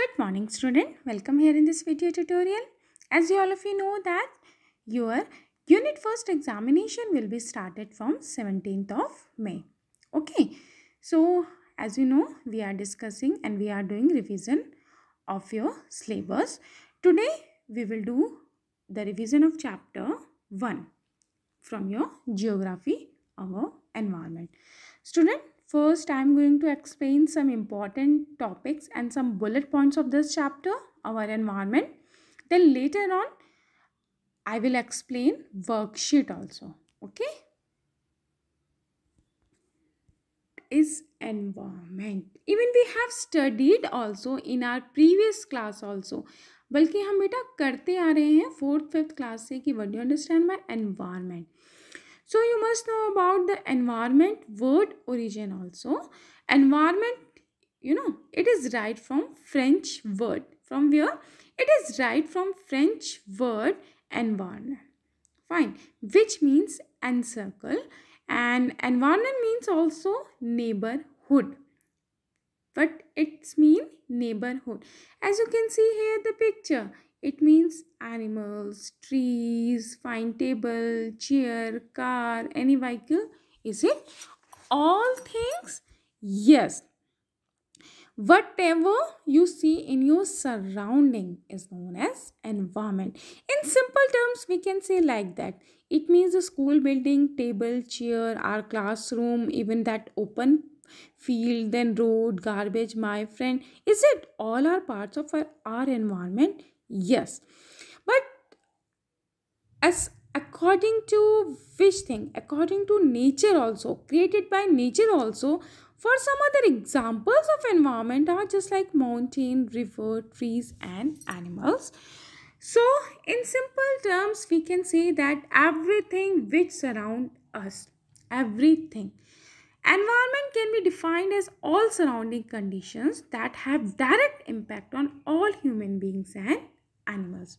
Good morning student. Welcome here in this video tutorial. As you all of you know that your unit first examination will be started from 17th of May. Okay. So as you know we are discussing and we are doing revision of your syllabus. Today we will do the revision of chapter 1 from your geography our environment. Student First, I am going to explain some important topics and some bullet points of this chapter, our environment. Then later on, I will explain worksheet also. Okay? Is environment. Even we have studied also in our previous class also. बल्कि हम बेटा करते आ रहे हैं fourth fifth class से कि what do understand my environment So you must know about the environment word origin also. Environment, you know, it is right from French word. From where? It is right from French word environment. Fine. Which means encircle. And environment means also neighborhood. But it's mean neighborhood. As you can see here the picture it means animals, trees, fine table, chair, car, any vehicle. Is it? All things? Yes. Whatever you see in your surrounding is known as environment. In simple terms, we can say like that. It means a school building, table, chair, our classroom, even that open field, then road, garbage, my friend. Is it all are parts of our, our environment? Yes. But as according to which thing? According to nature also, created by nature also. For some other examples of environment are just like mountain, river, trees and animals. So, in simple terms, we can say that everything which surround us, everything. Environment can be defined as all surrounding conditions that have direct impact on all human beings and animals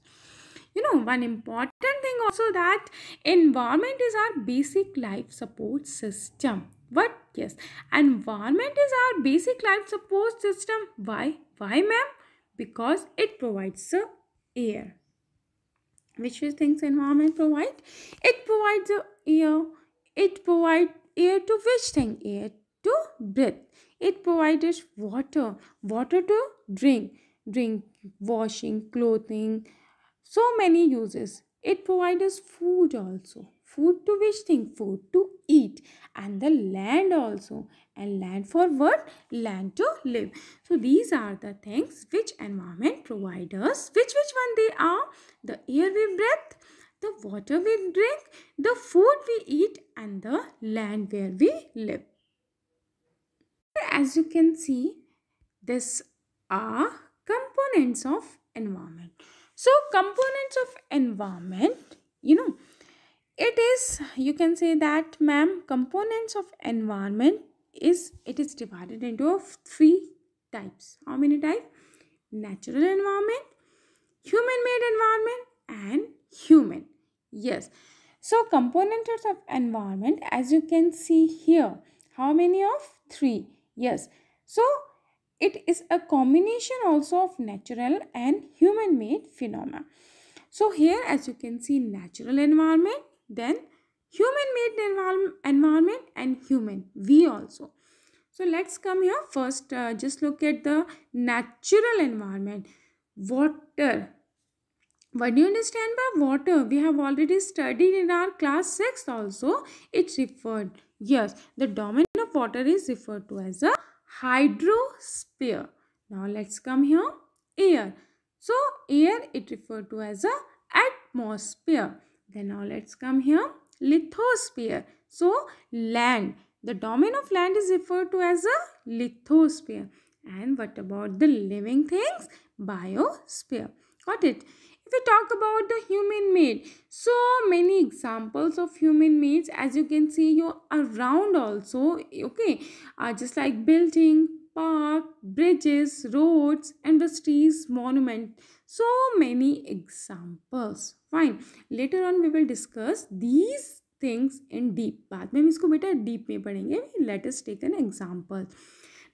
you know one important thing also that environment is our basic life support system what yes environment is our basic life support system why why ma'am because it provides the air which things environment provide it provides the air it provides air to which thing air to breathe it provides water water to drink drink, washing, clothing, so many uses. It provides us food also, food to thing, food to eat, and the land also, and land for what? Land to live. So these are the things which environment provides us. Which which one they are? The air we breathe, the water we drink, the food we eat, and the land where we live. As you can see, this are components of environment. So components of environment, you know, it is, you can say that ma'am, components of environment is, it is divided into three types. How many types? Natural environment, human-made environment and human. Yes. So components of environment, as you can see here, how many of? Three. Yes. So it is a combination also of natural and human-made phenomena. So here as you can see natural environment, then human-made environment and human, we also. So let's come here first uh, just look at the natural environment. Water. What do you understand by water? We have already studied in our class 6 also. It's referred. Yes, the domain of water is referred to as a hydrosphere. Now let's come here air. So air it referred to as a atmosphere. Then now let's come here lithosphere. So land. The domain of land is referred to as a lithosphere. And what about the living things? Biosphere. Got it? If we talk about the human made, so many examples of human made as you can see you're around also, okay, are uh, just like building, park, bridges, roads, industries, monument. So many examples. Fine. Later on we will discuss these things in deep. बाद में हम इसको deep में पढ़ेंगे. Let us take an example.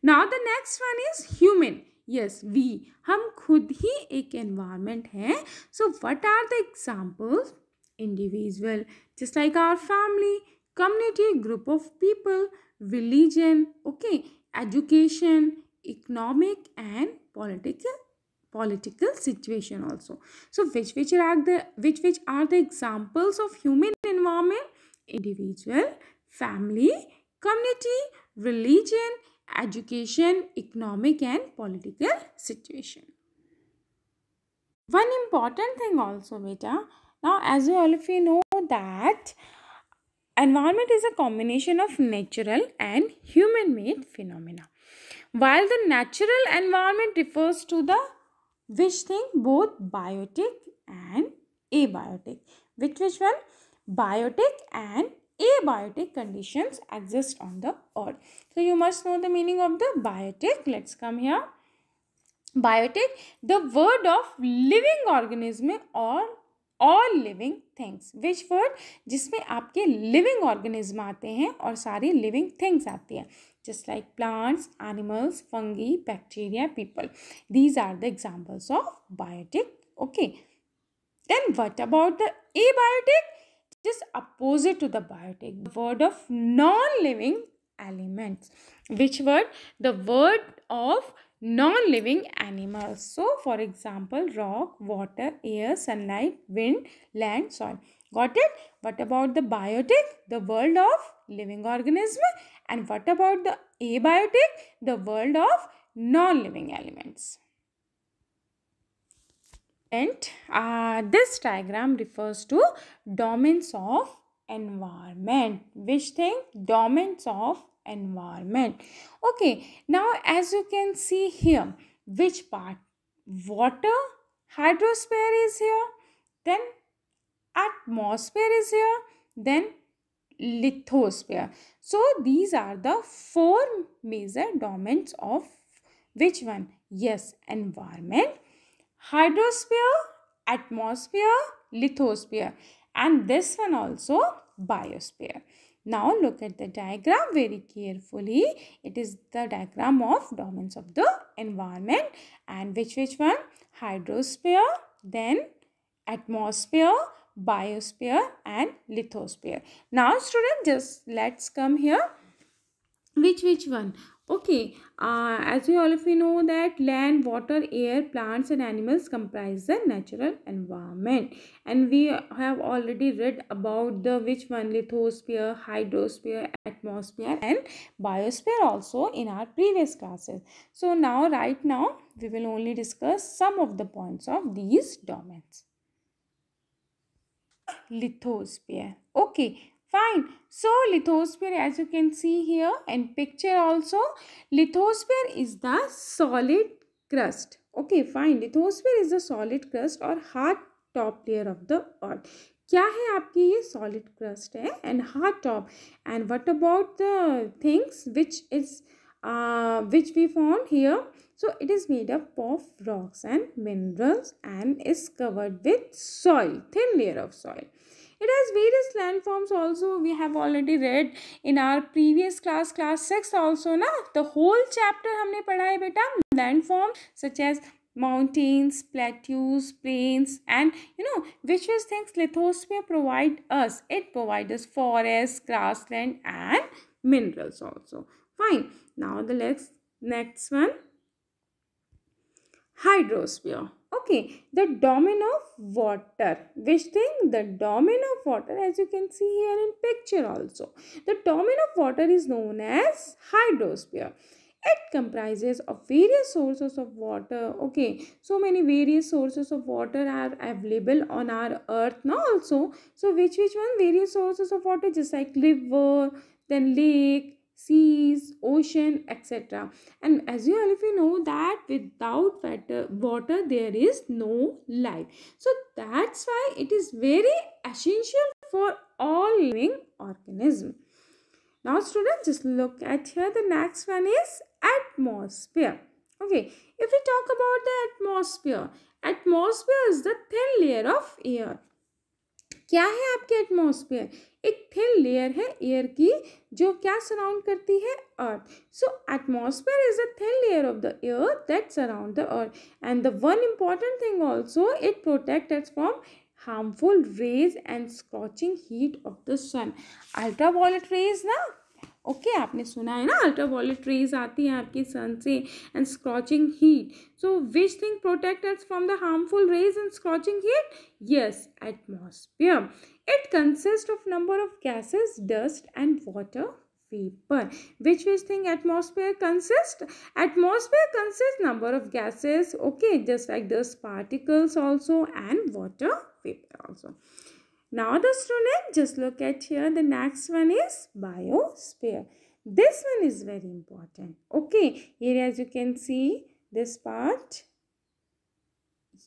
Now the next one is human. Yes we हम खुद ही एक एनवायरमेंट हैं so what are the examples individual just like our family community group of people religion okay education economic and political political situation also so which which are the which which are the examples of human environment individual family community religion education, economic and political situation. One important thing also beta, now as you all of you know that environment is a combination of natural and human made phenomena. While the natural environment refers to the which thing both biotic and abiotic. Which which one? Biotic and abiotic conditions exist on the earth. So you must know the meaning of the biotic. Let's come here. Biotic, the word of living organism or all living things which word जिसमें आपके living organism आते हैं और सारी living things आती हैं just like plants animals fungi bacteria people these are the examples of biotic okay then what about the abiotic just opposite to the biotic the word of non-living elements which word the word of non-living animals so for example rock water air sunlight wind land soil got it what about the biotic the world of living organism and what about the abiotic the world of non-living elements and uh, this diagram refers to domains of environment which thing domains of environment okay now as you can see here which part water hydrosphere is here then atmosphere is here then lithosphere so these are the four major domains of which one yes environment hydrosphere, atmosphere, lithosphere and this one also biosphere. Now look at the diagram very carefully. It is the diagram of domains of the environment and which which one? Hydrosphere, then atmosphere, biosphere and lithosphere. Now student just let's come here. Which which one? okay uh, as we all of you know that land water air plants and animals comprise the natural environment and we have already read about the which one lithosphere hydrosphere atmosphere and biosphere also in our previous classes so now right now we will only discuss some of the points of these domains lithosphere okay Fine. So, lithosphere as you can see here and picture also, lithosphere is the solid crust. Okay, fine. Lithosphere is the solid crust or hard top layer of the earth. क्या है आपकी ये solid crust है and hard top and what about the things which is which we found here so it is made up of rocks and minerals and is covered with soil thin layer of soil It has various landforms also. We have already read in our previous class, class 6 also. Na? The whole chapter हमने पढ़ा है landforms such as mountains, plateaus, plains and you know which is things lithosphere provide us. It provides us forests, grassland and minerals also. Fine. Now the next, next one. Hydrosphere okay the domain of water which thing the domain of water as you can see here in picture also the domain of water is known as hydrosphere it comprises of various sources of water okay so many various sources of water are available on our earth now also so which which one various sources of water just like river then lake seas, ocean, etc. And as you all of you know that without water, uh, water there is no life. So that's why it is very essential for all living organism. Now students just look at here the next one is atmosphere. Okay, if we talk about the atmosphere, atmosphere is the thin layer of air क्या है आपके atmosphere एक thin layer है air की जो क्या surround करती है earth so atmosphere is a thin layer of the air that surround the earth and the one important thing also it protect from from rays and scorching heat of the sun ultra ultraviolet rays ना okay okay, आपने सुना है ना ultra अल्ट्रावाट raise आती है आपकी sun से and scorching heat so which thing protectors from the harmful rays and scorching heat yes atmosphere it consist of number of gases dust and water vapour which which thing atmosphere consist atmosphere consist number of gases okay just like dust particles also and water vapour also Now the student, just look at here. The next one is biosphere. This one is very important. Okay, here as you can see, this part,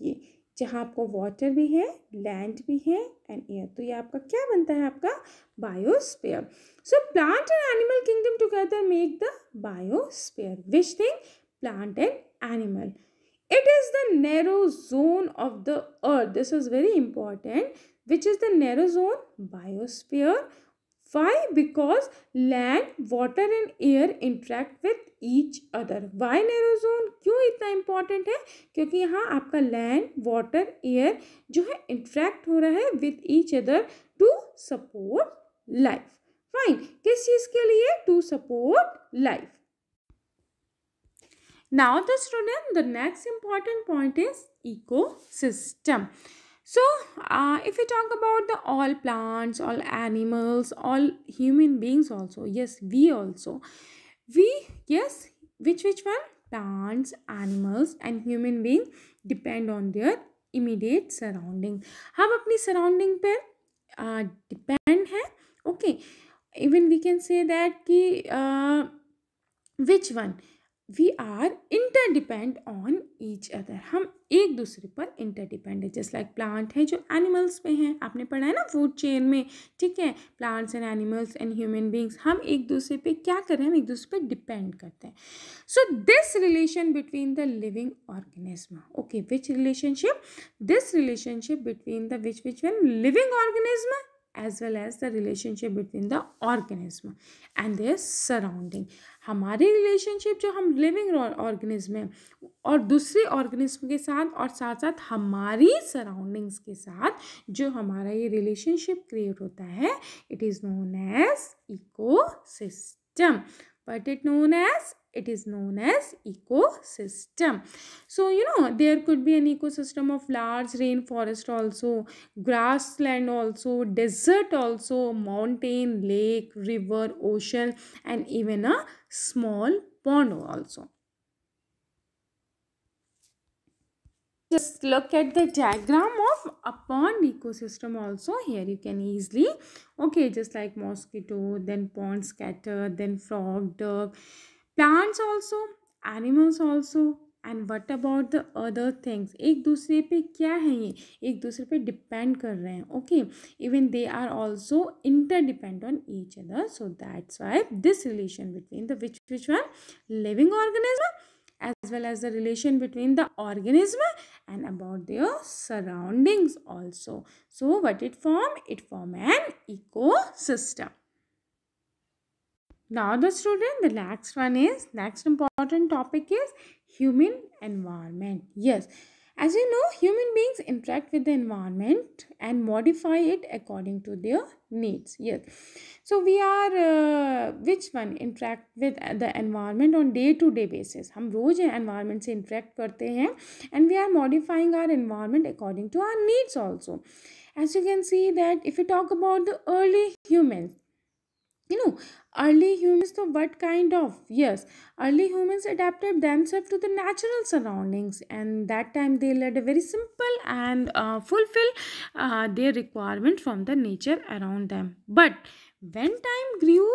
ये जहाँ आपको water भी है land भी है and air तो ये आपका क्या बनता है आपका biosphere so plant and animal kingdom together make the biosphere which thing plant and animal it is the narrow zone of the earth this is very important which is the narrow zone biosphere why because land water and air interact with each other why narrow zone क्यों इतना important है क्योंकि यहाँ आपका land water air जो है interact हो रहा है with each other to support life fine किस चीज़ के लिए to support life now the student the next important point is ecosystem So, uh, if we talk about the all plants, all animals, all human beings also, yes, we also, we, yes, which which one? Plants, animals and human being depend on their immediate surrounding हम अपनी surrounding depend depend है even we can say that that कि uh, which one we are interdepend on each other हम एक दूसरे पर interdepend है just like plant है जो एनिमल्स में हैं आपने पढ़ा है ना फूड चेन में ठीक है plants and animals and human beings हम एक दूसरे पे क्या कर रहे हैं हम एक दूसरे पे डिपेंड करते हैं so this relation between the living organism okay which relationship this relationship between the which which one living organism as well as the relationship between the organism and their surrounding हमारी relationship जो हम living organism है और दूसरे organism के साथ और साथ साथ हमारी सराउंडिंग्स के साथ जो हमारा ये रिलेशनशिप क्रिएट होता है it is known as ecosystem but it known as it is known as ecosystem so you know there could be an ecosystem of large rainforest also grassland also desert also mountain lake river ocean and even a small pond also just look at the diagram of a pond ecosystem also here you can easily okay just like mosquito then pond scatter then frog duck plants also animals also and what about the other things एक दूसरे पे क्या है ये एक दूसरे पे depend कर रहे हैं okay even they are also interdepend on each other so that's why this relation between the which which one living organism as well as the relation between the organism and about their surroundings also so what it form it form an ecosystem now The student, the next one is, next important topic is human environment. Yes, as you know, human beings interact with the environment and modify it according to their needs. Yes, so we are, uh, which one interact with the environment on day-to-day -day basis. हम रोज environment interact करते हैं and we are modifying our environment according to our needs also. As you can see that if you talk about the early humans, you know early humans So what kind of yes early humans adapted themselves to the natural surroundings and that time they led a very simple and uh, fulfill uh, their requirement from the nature around them but when time grew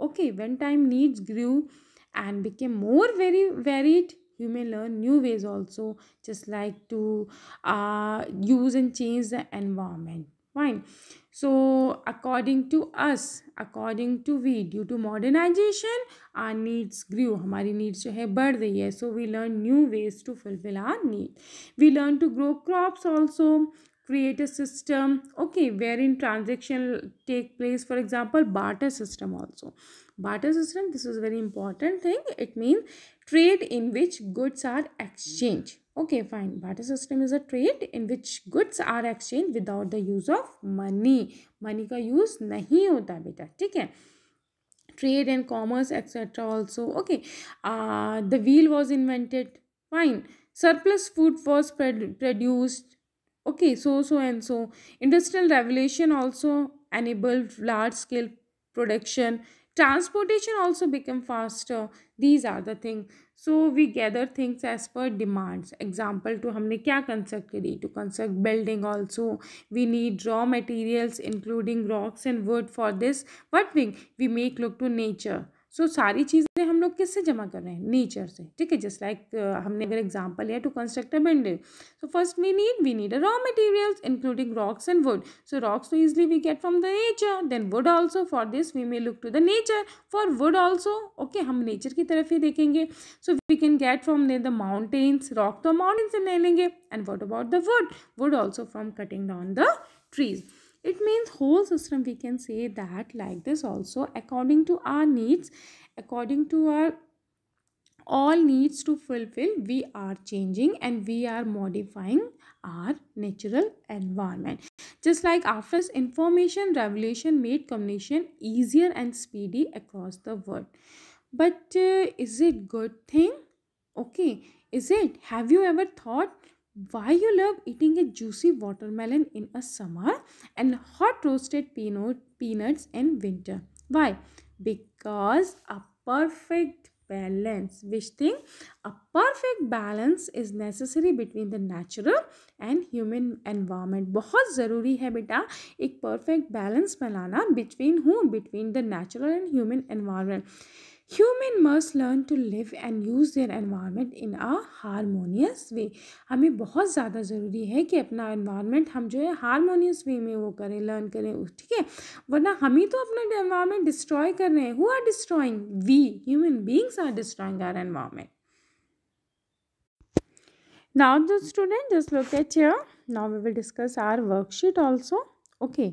okay when time needs grew and became more very varied you may learn new ways also just like to uh, use and change the environment fine so according to us according to we due to modernization our needs grew hamari needs jo hai badh rahi hai so we learn new ways to fulfill our need we learn to grow crops also create a system okay wherein transaction take place for example barter system also barter system this is very important thing it means trade in which goods are exchanged okay fine barter system is a trade in which goods are exchanged without the use of money money ka use nahi hota beta theek hai trade and commerce etc also okay uh, the wheel was invented fine surplus food was produced okay so so and so industrial revolution also enabled large scale production transportation also become faster these are the thing so we gather things as per demands example to हमने क्या construct करी to construct building also we need raw materials including rocks and wood for this what thing we make look to nature so so, सारी चीज़ें हम लोग किससे जमा कर रहे हैं नेचर से ठीक है जस्ट लाइक uh, हमने अगर एग्जांपल लिया to construct a building so first we need we need a raw materials including rocks and wood so rocks तो easily we get from the nature then wood also for this we may look to the nature for wood also okay हम nature की तरफ ही देखेंगे so we can get from the mountains rock तो mountain से ले लेंगे and what about the wood would also from cutting down the trees it means whole system we can say that like this also according to our needs according to our all needs to fulfill we are changing and we are modifying our natural environment just like after information revolution made communication easier and speedy across the world but uh, is it good thing okay is it have you ever thought why you love eating a juicy watermelon in a summer and hot roasted peanut, peanuts in winter. Why? Because a perfect balance which thing a perfect balance is necessary between the natural and human environment बहुत ज़रूरी है बेटा एक perfect balance बनाना between whom between the natural and human environment human must learn to live and use their environment in a harmonious way हमें बहुत ज़्यादा ज़रूरी है कि अपना एनवायरनमेंट हम जो है हारमोनियस वे में वो करें लर्न करें ठीक है वरना हम ही तो अपना एनवायरनमेंट डिस्ट्रॉय कर रहे हैं who are destroying we human beings are destroying our environment now the student just look at here now we will discuss our worksheet also okay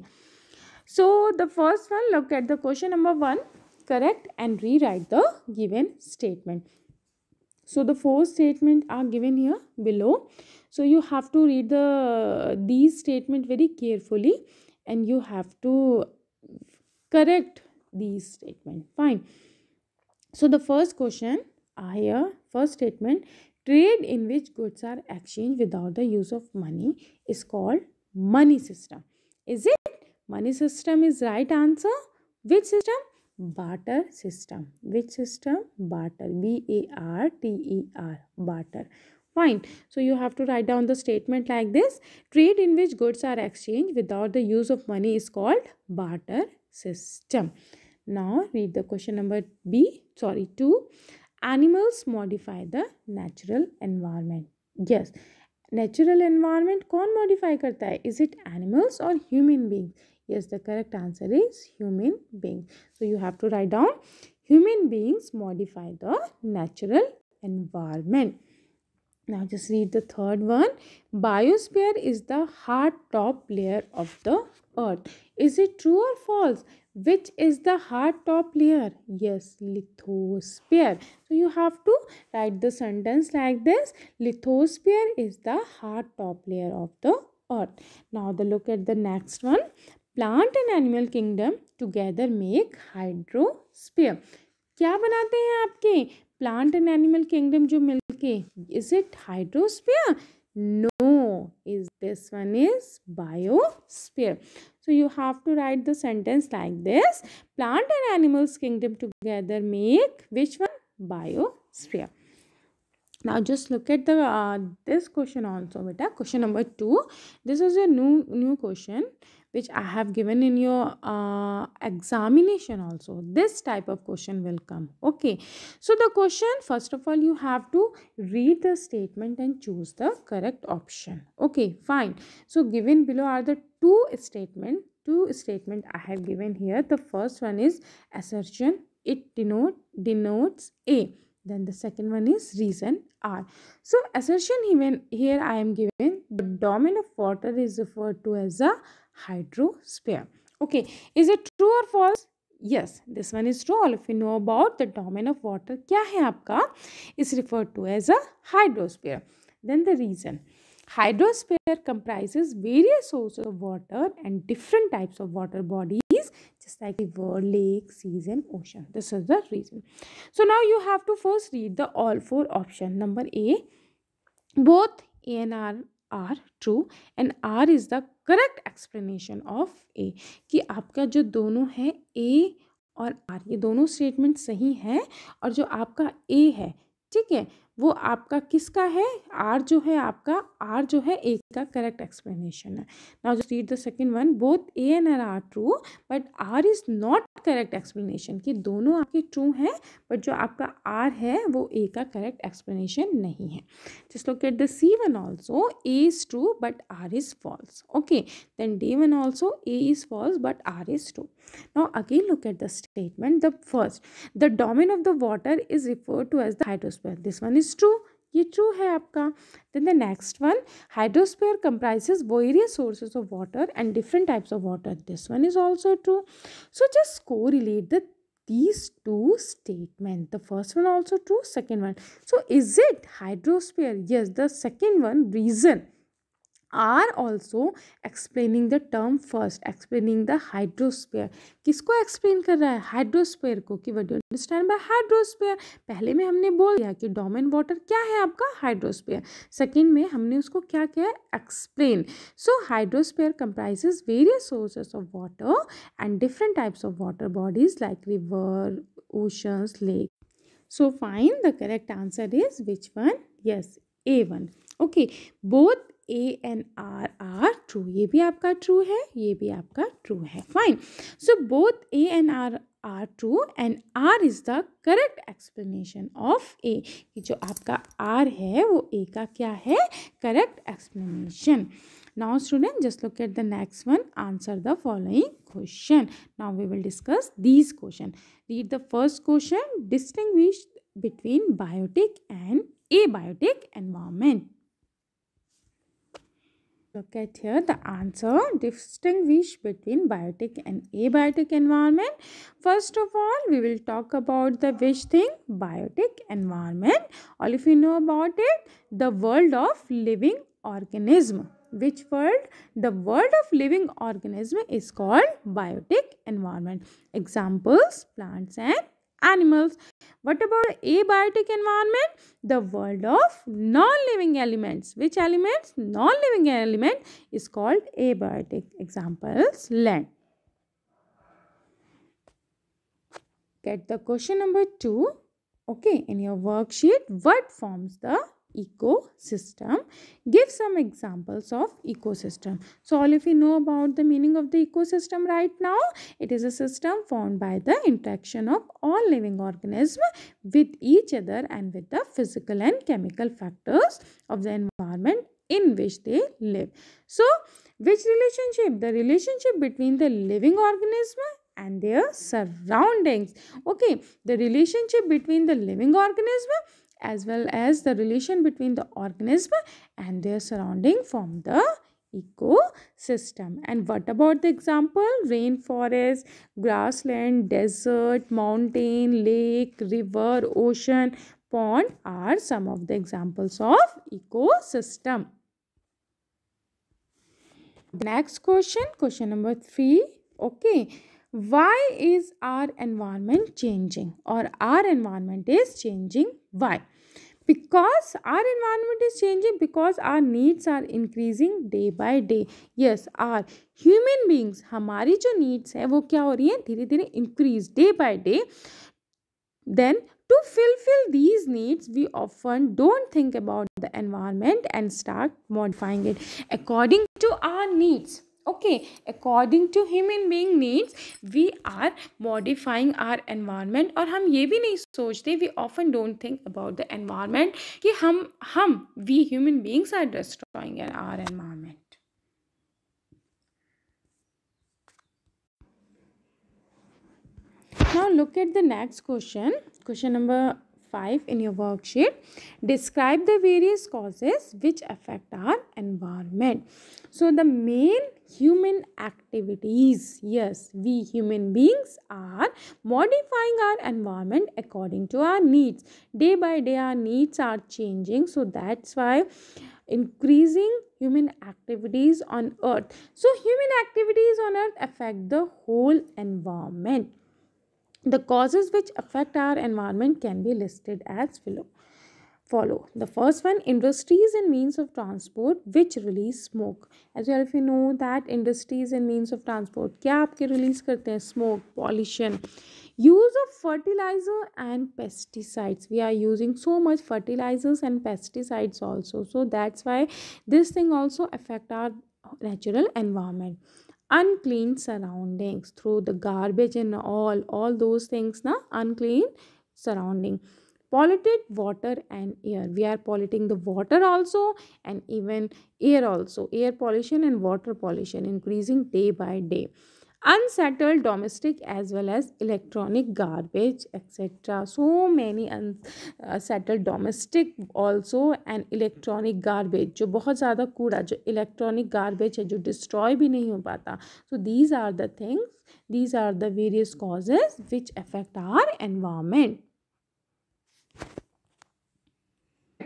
so the first one look at the question number 1 correct and rewrite the given statement. So the four statements are given here below. So you have to read the these statement very carefully and you have to correct these statement. Fine. So the first question ah, here, first statement, trade in which goods are exchanged without the use of money is called money system. Is it? Money system is right answer. Which system? barter system which system barter b a r t e r barter fine so you have to write down the statement like this trade in which goods are exchanged without the use of money is called barter system now read the question number b sorry 2 animals modify the natural environment yes natural environment कौन modify करता is it animals or human beings yes the correct answer is human being so you have to write down human beings modify the natural environment now just read the third one. Biosphere is the hard top layer of the earth. Is it true or false? Which is the hard top layer? Yes, lithosphere. So you have to write the sentence like this. Lithosphere is the hard top layer of the earth. Now the look at the next one. Plant and animal kingdom together make hydrosphere. क्या बनाते हैं आपके plant and animal kingdom जो मिलके is it hydrosphere no is this one is biosphere so you have to write the sentence like this plant and animals kingdom together make which one biosphere now just look at the uh, this question also beta question number 2 this is a new new question which I have given in your uh, examination also. This type of question will come. Okay. So the question, first of all, you have to read the statement and choose the correct option. Okay, fine. So given below are the two statements. Two statement I have given here. The first one is assertion. It denote, denotes A then the second one is reason r so assertion even here i am given the domain of water is referred to as a hydrosphere. Okay, is it true or false? Yes, this one is true. All you know about the domain of water. Kya hai aapka? Is referred to as a hydrosphere. Then the reason. Hydrosphere comprises various sources of water and different types of water bodies just like river, lake, seas and ocean. This is the reason. So now you have to first read the all four option. Number A, both A and R R true and R is the correct explanation of A कि आपका जो दोनों है ए और are ये दोनों statement सही है और जो आपका ए है ठीक है वो आपका किसका है आर जो है आपका आर जो है ए का करेक्ट एक्सप्लेनेशन है now just read the second one both A and R are true but R is not correct explanation कि दोनों आपके ट्रू हैं बट जो आपका आर है वो ए का करेक्ट एक्सप्लेनेशन नहीं है जिस look at the C one also A is true but R is false okay then D one also A is false but R is true now again look at the statement the first the domain of the water is refer to as the hydrosphere this one is is true ये true है आपका then the next one hydrosphere comprises various sources of water and different types of water this one is also true so just correlate these two statement the first one also true second one so is it hydrosphere yes the second one reason R also explaining the term first explaining the hydrosphere किसको explain कर रहा है hydrosphere को कि what you understand by hydrosphere पहले में हमने बोल दिया कि डोमेन वाटर क्या है आपका हाइड्रोस्पेयर सेकेंड में हमने उसको क्या किया explain so hydrosphere comprises various sources of water and different types of water bodies like river oceans lake so fine the correct answer is which one yes A one okay both A and R are true ये भी आपका true है ये भी आपका true है fine so both A and R are true and R is the correct explanation of A कि जो आपका आर है वो ए का क्या है correct explanation now student just look at the next one answer the following question now we will discuss these question read the first question distinguish between biotic and abiotic environment Look at here the answer distinguish between biotic and abiotic environment. First of all, we will talk about the which thing biotic environment. All if you know about it, the world of living organism. Which world? The world of living organism is called biotic environment. Examples plants and animals. What about abiotic environment? The world of non-living elements. Which elements? Non-living element is called abiotic. Examples, land. Get the question number 2. Okay, in your worksheet, what forms the ecosystem. Give some examples of ecosystem. So all of you know about the meaning of the ecosystem right now. It is a system formed by the interaction of all living organism with each other and with the physical and chemical factors of the environment in which they live. So which relationship? The relationship between the living organism and their surroundings. Okay, the relationship between the living organism as well as the relation between the organism and their surrounding form the ecosystem. And what about the example? Rainforest, grassland, desert, mountain, lake, river, ocean, pond are some of the examples of ecosystem. Next question, question number 3. Okay. why is our environment changing or our environment is changing why because our environment is changing because our needs are increasing day by day yes our human beings हमारी जो needs है वो क्या हो रही है धीरे धीरे increase day by day then to fulfill these needs we often don't think about the environment and start modifying it according to our needs okay according to human being needs we are modifying our environment और हम ये भी नहीं सोचते we often don't think about the environment कि हम हम we human beings are destroying our environment now look at the next question question number 5 in your worksheet describe the various causes which affect our environment so the main human activities yes we human beings are modifying our environment according to our needs day by day our needs are changing so that's why increasing human activities on earth so human activities on earth affect the whole environment the causes which affect our environment can be listed as below follow. The first one, industries and means of transport which release smoke. As well, if you know that industries and means of transport क्या आपके release करते हैं smoke, pollution, use of fertilizer and pesticides. We are using so much fertilizers and pesticides also. So that's why this thing also affect our natural environment. Unclean surroundings through the garbage and all all those things na unclean surrounding polluted water and air we are polluting the water also and even air also air pollution and water pollution increasing day by day unsettled domestic as well as electronic garbage etc so many unsettled domestic also and electronic garbage जो बहुत ज़्यादा कूड़ा जो electronic garbage है जो destroy भी नहीं हो पाता so these are the things these are the various causes which affect our environment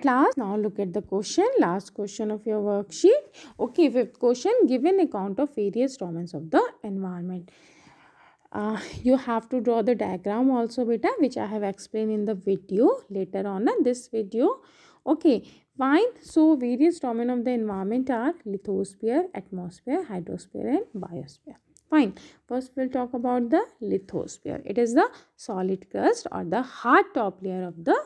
class now look at the question last question of your worksheet okay fifth question give an account of various domains of the environment uh, you have to draw the diagram also beta which i have explained in the video later on uh, this video okay fine so various domain of the environment are lithosphere atmosphere hydrosphere and biosphere fine first we'll talk about the lithosphere it is the solid crust or the hard top layer of the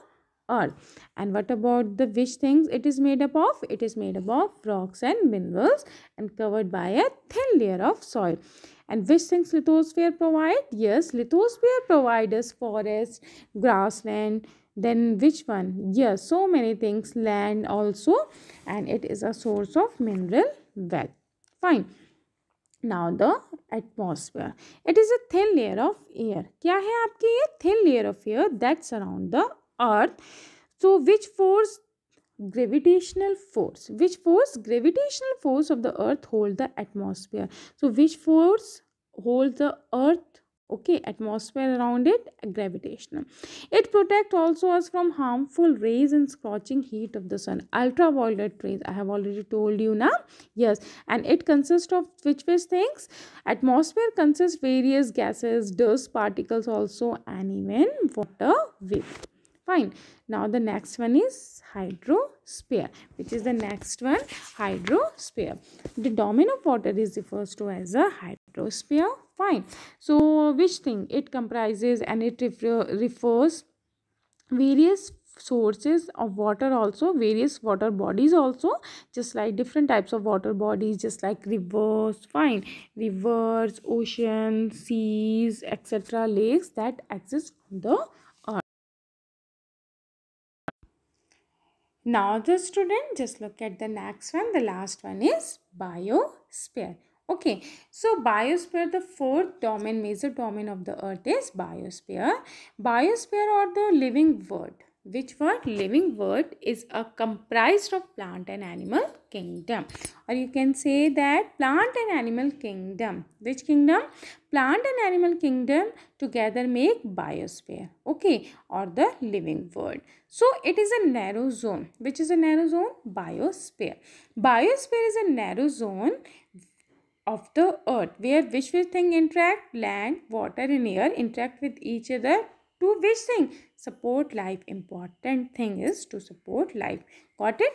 earth and what about the which things it is made up of it is made up of rocks and minerals and covered by a thin layer of soil and which things lithosphere provide yes lithosphere provides us forest grassland then which one yes so many things land also and it is a source of mineral wealth fine now the atmosphere it is a thin layer of air kya hai aapki ye thin layer of air that surround the earth so which force gravitational force which force gravitational force of the earth hold the atmosphere so which force hold the earth okay atmosphere around it gravitational it protect also us from harmful rays and scorching heat of the sun ultraviolet rays i have already told you now yes and it consists of which which things atmosphere consists various gases dust particles also and even water vapor fine now the next one is hydrosphere which is the next one hydrosphere the domain of water is referred to as a hydrosphere fine so which thing it comprises and it refer refers various sources of water also various water bodies also just like different types of water bodies just like rivers fine rivers ocean seas etc lakes that exist on the Now the student just look at the next one. The last one is biosphere. Okay, so biosphere, the fourth domain, major domain of the earth is biosphere. Biosphere or the living world which word living world is a comprised of plant and animal kingdom or you can say that plant and animal kingdom which kingdom plant and animal kingdom together make biosphere okay or the living world so it is a narrow zone which is a narrow zone biosphere biosphere is a narrow zone of the earth where which thing interact land water and air interact with each other to which thing support life important thing is to support life got it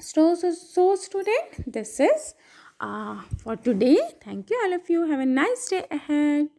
so so, so student this is uh, for today thank you all of you have a nice day ahead